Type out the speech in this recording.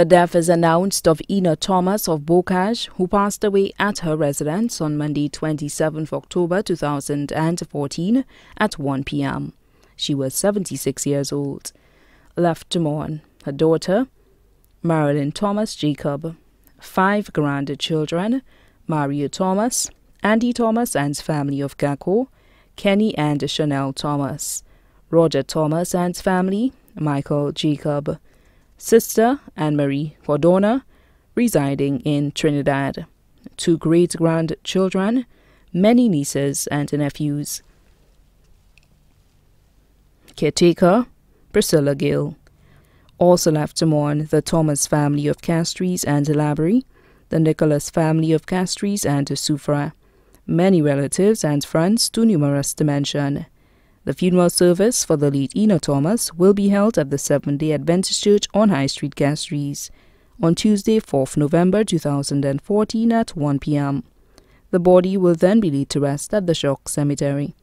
The death is announced of Ina Thomas of Bokaj, who passed away at her residence on Monday 27 October 2014 at 1 p.m. She was 76 years old. Left to mourn her daughter, Marilyn Thomas Jacob, five grandchildren, Mario Thomas, Andy Thomas and family of Gakko, Kenny and Chanel Thomas, Roger Thomas and family, Michael Jacob, Sister Anne Marie Cordona, residing in Trinidad, two great grandchildren, many nieces and nephews. Caretaker Priscilla Gill, also left to mourn the Thomas family of Castries and Labry, the Nicholas family of Castries and Soufra, many relatives and friends too numerous to mention. The funeral service for the late Eno Thomas will be held at the Seventh day Adventist Church on High Street, Castries, on Tuesday, 4th November 2014 at 1 pm. The body will then be laid to rest at the Shock Cemetery.